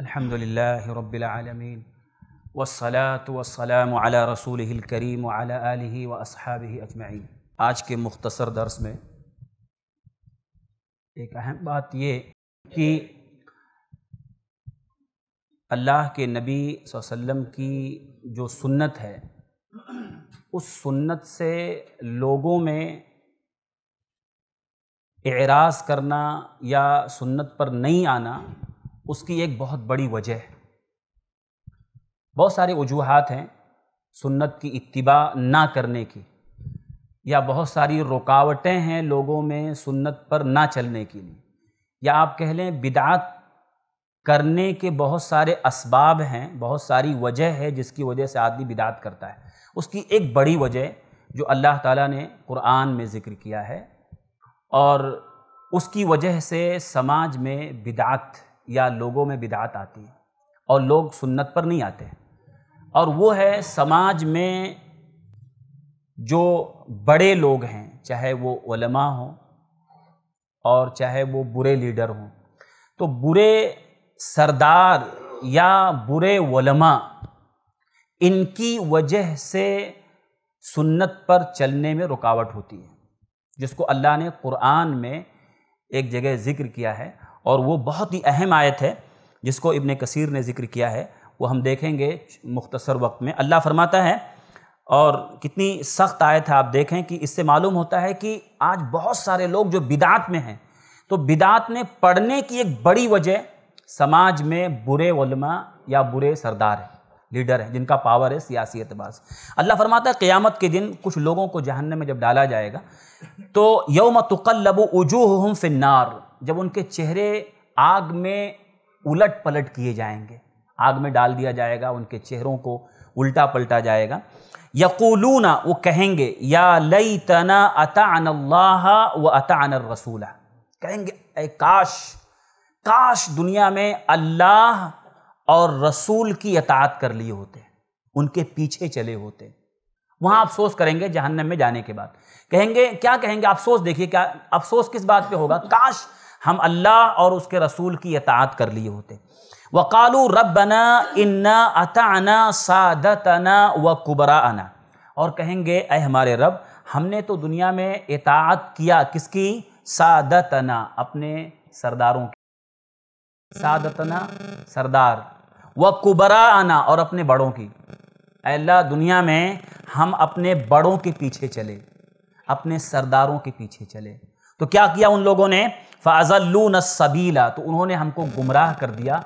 अल्हम्दुलिल्लाह रब्बिल आलमीन वसलात वसलाम अला रसूल करीम वाला आलि व असहाब अजमाइन आज के मुख्तसर दर्स में एक अहम बात ये कि अल्लाह के नबी वसल्लम की जो सुन्नत है उस सुन्नत से लोगों में एराज करना या सुन्नत पर नहीं आना उसकी एक बहुत बड़ी वजह है बहुत सारे वजूहत हैं सुन्नत की इतबा ना करने की या बहुत सारी रुकावटें हैं लोगों में सुन्नत पर ना चलने के लिए या आप कह लें बिदात करने के बहुत सारे इसबाब हैं बहुत सारी वजह है जिसकी वजह से आदमी बिदात करता है उसकी एक बड़ी वजह जो अल्लाह ताला ने कुरान में ज़िक्र किया है और उसकी वजह से समाज में बिदात या लोगों में बिदात आती है और लोग सुन्नत पर नहीं आते और वो है समाज में जो बड़े लोग हैं चाहे वो उलमा हों और चाहे वो बुरे लीडर हों तो बुरे सरदार या बुरे वलमा इनकी वजह से सुन्नत पर चलने में रुकावट होती है जिसको अल्लाह ने क़ुरान में एक जगह ज़िक्र किया है और वो बहुत ही अहम आयत है जिसको इबन कसीर ने ज़िक्र किया है वो हम देखेंगे मुख्तसर वक्त में अल्लाह फरमाता है और कितनी सख्त आयत है आप देखें कि इससे मालूम होता है कि आज बहुत सारे लोग जो बिदात में हैं तो बिदात में पढ़ने की एक बड़ी वजह समाज में बुरे वलमा या बुरे सरदार हैं लीडर हैं जिनका पावर है सियासी एतबार से अल्लाह फरमाता है क़ियामत के दिन कुछ लोगों को जहन्नम में जब डाला जाएगा तो यौम तकल्लब वजूह फिन्नार जब उनके चेहरे आग में उलट पलट किए जाएंगे आग में डाल दिया जाएगा उनके चेहरों को उल्टा पलटा जाएगा यकूलूना वो कहेंगे या लई तना अतान अल्लाह व अतान रसूला कहेंगे ए काश काश दुनिया में अल्लाह और रसूल की अतात कर लिए होते उनके पीछे चले होते वहाँ अफसोस करेंगे जहन्नम में जाने के बाद कहेंगे क्या कहेंगे अफसोस देखिए क्या अफसोस किस बात पे होगा काश हम अल्लाह और उसके रसूल की इतात कर लिए होते वकालू रबना इन्ना अताना सादतना व कुबरा अना और कहेंगे अ हमारे रब हमने तो दुनिया में इतात किया किसकी सादतना अपने सरदारों की सादतना सरदार व कुबरा आना और अपने बड़ों की अल्लाह दुनिया में हम अपने बड़ों के पीछे चले अपने सरदारों के पीछे चले तो क्या किया उन लोगों ने फ़ाजल्लू सबीला तो उन्होंने हमको गुमराह कर दिया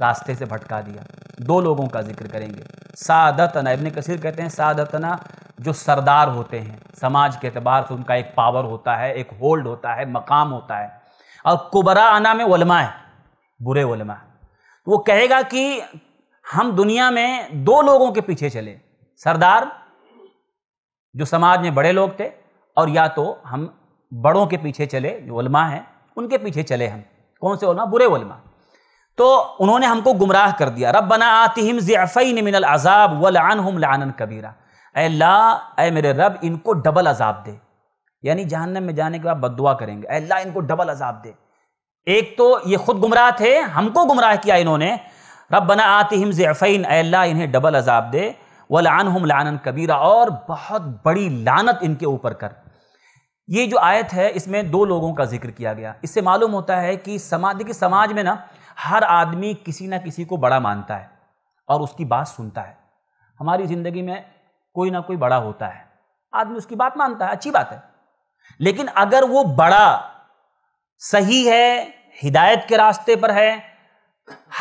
रास्ते से भटका दिया दो लोगों का जिक्र करेंगे सादतना इबन कसीर कहते हैं सादतना जो सरदार होते हैं समाज के अतबार से उनका एक पावर होता है एक होल्ड होता है मकाम होता है और कुबरा आना में वलमा है बुरे वलमा तो वो कहेगा कि हम दुनिया में दो लोगों के पीछे चले सरदार जो समाज में बड़े लोग थे और या तो हम बड़ों के पीछे चले जो वलमा हैं उनके पीछे चले हम कौन से उलमा बुरे उलमा तो उन्होंने हमको गुमराह कर दिया रब बना आती हम ज़फ़ैन मिनल अजाब व लान हम लानन कबीरा ला ए मेरे रब इनको डबल अजाब दे यानी जहन्नम में जाने के बाद बदुआ करेंगे ला इनको डबल अजाब दे एक तो ये खुद गुमराह थे हमको गुमराह किया इन्होंने रब बना आती हम ज़फ़ैन ला इन्हें डबल अजाब दे व लान हम लानन कबीरा और बहुत बड़ी लानत इनके ऊपर कर ये जो आयत है इसमें दो लोगों का जिक्र किया गया इससे मालूम होता है कि समाज देखिए समाज में ना हर आदमी किसी ना किसी को बड़ा मानता है और उसकी बात सुनता है हमारी ज़िंदगी में कोई ना कोई बड़ा होता है आदमी उसकी बात मानता है अच्छी बात है लेकिन अगर वो बड़ा सही है हिदायत के रास्ते पर है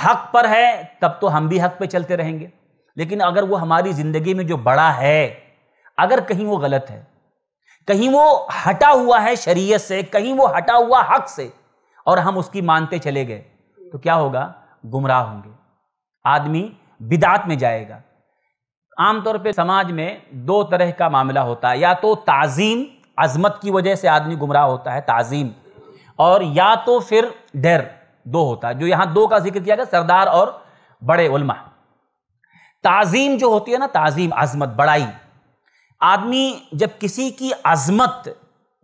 हक पर है तब तो हम भी हक पे चलते रहेंगे लेकिन अगर वो हमारी ज़िंदगी में जो बड़ा है अगर कहीं वो गलत है कहीं वो हटा हुआ है शरीयत से कहीं वो हटा हुआ हक से और हम उसकी मानते चले गए तो क्या होगा गुमराह होंगे आदमी बिदात में जाएगा आमतौर पे समाज में दो तरह का मामला होता है या तो ताज़ीम अजमत की वजह से आदमी गुमराह होता है ताज़ीम और या तो फिर डर दो होता है जो यहाँ दो का जिक्र किया गया सरदार और बड़े उलमा ताज़ीम जो होती है ना ताज़ीम अजमत बड़ाई आदमी जब किसी की अजमत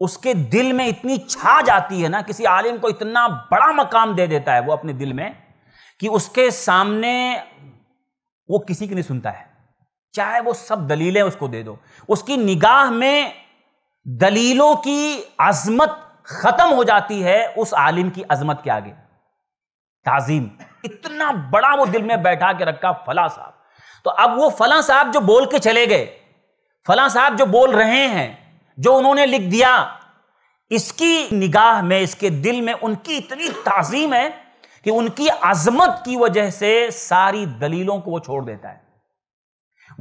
उसके दिल में इतनी छा जाती है ना किसी आलिम को इतना बड़ा मकाम दे देता है वो अपने दिल में कि उसके सामने वो किसी की नहीं सुनता है चाहे वो सब दलीलें उसको दे दो उसकी निगाह में दलीलों की अजमत खत्म हो जाती है उस आलिम की अजमत के आगे ताजीम इतना बड़ा वो दिल में बैठा के रखा फला साहब तो अब वो फला साहब जो बोल के चले गए फला साहब जो बोल रहे हैं जो उन्होंने लिख दिया इसकी निगाह में इसके दिल में उनकी इतनी ताजीम है कि उनकी आजमत की वजह से सारी दलीलों को वो छोड़ देता है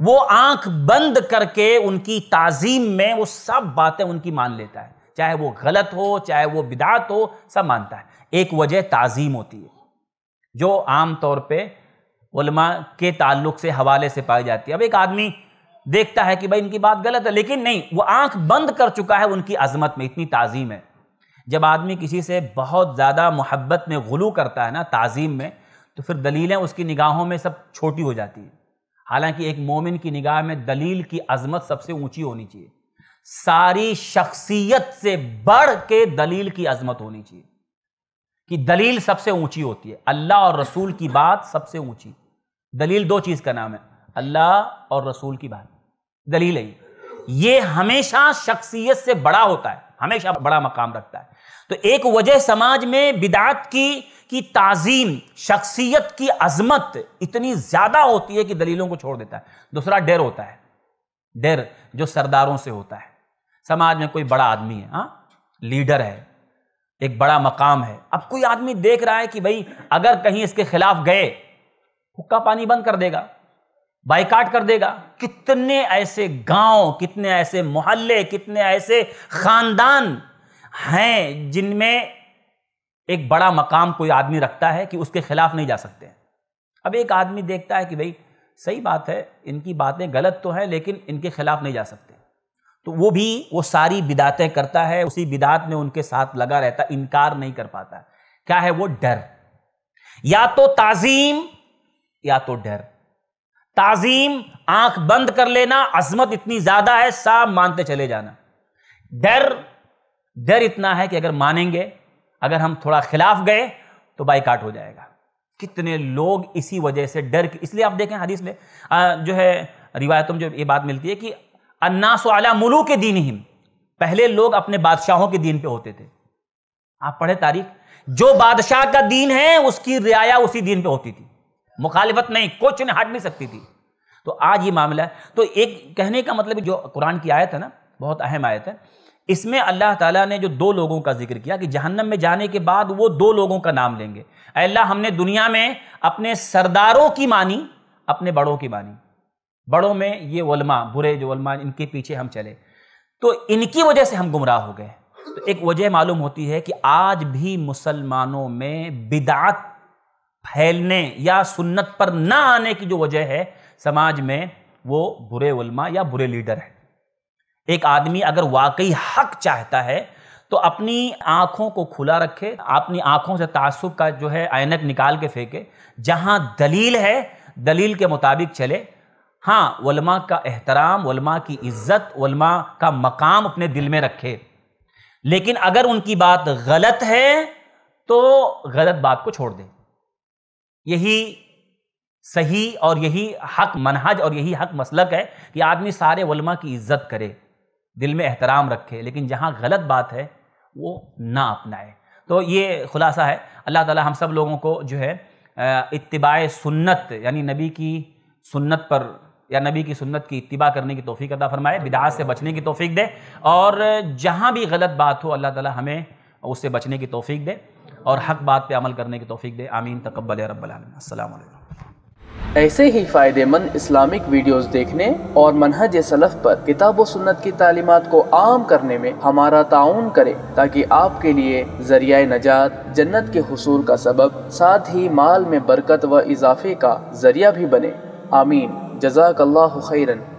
वो आंख बंद करके उनकी ताजीम में वो सब बातें उनकी मान लेता है चाहे वो गलत हो चाहे वो बिदात हो सब मानता है एक वजह ताजीम होती है जो आम तौर पे उलमा के ताल्लुक से हवाले से पाई जाती है अब एक आदमी देखता है कि भाई इनकी बात गलत है लेकिन नहीं वो आंख बंद कर चुका है उनकी अजमत में इतनी ताज़ीम है जब आदमी किसी से बहुत ज़्यादा मोहब्बत में गलू करता है ना ताज़ीम में तो फिर दलीलें उसकी निगाहों में सब छोटी हो जाती हैं हालांकि एक मोमिन की निगाह में दलील की अजमत सबसे ऊंची होनी चाहिए सारी शख्सियत से बढ़ के दलील की अजमत होनी चाहिए कि दलील सबसे ऊंची होती है अल्लाह और रसूल की बात सबसे ऊंची दलील दो चीज़ का नाम है अल्लाह और रसूल की बात दलील है ये हमेशा शख्सियत से बड़ा होता है हमेशा बड़ा मकाम रखता है तो एक वजह समाज में बिदात की की ताजीम शख्सियत की अजमत इतनी ज्यादा होती है कि दलीलों को छोड़ देता है दूसरा डर होता है डर जो सरदारों से होता है समाज में कोई बड़ा आदमी है हा लीडर है एक बड़ा मकाम है अब कोई आदमी देख रहा है कि भाई अगर कहीं इसके खिलाफ गए हुक्का पानी बंद कर देगा बाइकाट कर देगा कितने ऐसे गांव कितने ऐसे मोहल्ले कितने ऐसे खानदान हैं जिनमें एक बड़ा मकाम कोई आदमी रखता है कि उसके खिलाफ नहीं जा सकते अब एक आदमी देखता है कि भाई सही बात है इनकी बातें गलत तो हैं लेकिन इनके खिलाफ नहीं जा सकते तो वो भी वो सारी बिदातें करता है उसी बिदात में उनके साथ लगा रहता इनकार नहीं कर पाता क्या है वो डर या तो ताजीम या तो डर ताजीम आंख बंद कर लेना अजमत इतनी ज्यादा है साफ मानते चले जाना डर डर इतना है कि अगर मानेंगे अगर हम थोड़ा खिलाफ गए तो बाइकाट हो जाएगा कितने लोग इसी वजह से डर इसलिए आप देखें हदीस में आ, जो है रिवायतों में जो ये बात मिलती है कि अन्नास आला मुलू के दीन ही पहले लोग अपने बादशाहों के दीन पे होते थे आप पढ़े तारीख जो बादशाह का दीन है उसकी रियाया उसी दीन पे होती थी मुखालिफत नहीं कोच ने हट नहीं सकती थी तो आज ये मामला है तो एक कहने का मतलब जो कुरान की आयत है ना बहुत अहम आयत है इसमें अल्लाह ताला ने जो दो लोगों का जिक्र किया कि जहन्नम में जाने के बाद वो दो लोगों का नाम लेंगे अल्लाह हमने दुनिया में अपने सरदारों की मानी अपने बड़ों की मानी बड़ों में ये वलमा बुरे जो वलमा इनके पीछे हम चले तो इनकी वजह से हम गुमराह हो गए तो एक वजह मालूम होती है कि आज भी मुसलमानों में बिदात फैलने या सुन्नत पर ना आने की जो वजह है समाज में वो बुरे उलमा या बुरे लीडर है एक आदमी अगर वाकई हक चाहता है तो अपनी आँखों को खुला रखे अपनी आँखों से तासुब का जो है आयनक निकाल के फेंके जहाँ दलील है दलील के मुताबिक चले हाँ वलमा का एहतराम वलमा की इज्जत वलमा का मकाम अपने दिल में रखे लेकिन अगर उनकी बात गलत है तो गलत बात को छोड़ दें यही सही और यही हक मनहज और यही हक मसलक है कि आदमी सारे वलमा की इज्जत करे दिल में एहतराम रखे लेकिन जहाँ गलत बात है वो ना अपनाए तो ये खुलासा है अल्लाह ताला हम सब लोगों को जो है इतबा सुन्नत यानी नबी की सुन्नत पर या नबी की सुन्नत की इतबा करने की तोफ़ी अदा फरमाए बिदात से बचने की तोफ़ी दे और जहाँ भी गलत बात हो अल्लाह ताला हमें उससे बचने की तोफ़ी दे और हक बात पे अमल करने की तोफीक दे आमीन तकबल वालेकुम ऐसे ही फ़ायदेमंद इस्लामिक वीडियोस देखने और मनहज सलफ़ पर किताब व सुन्नत की तालीमत को आम करने में हमारा ताउन करें ताकि आपके लिए जरिया नजात जन्नत के हसूल का सबब साथ ही माल में बरकत व इजाफे का जरिया भी बने आमीन जजाक खैरन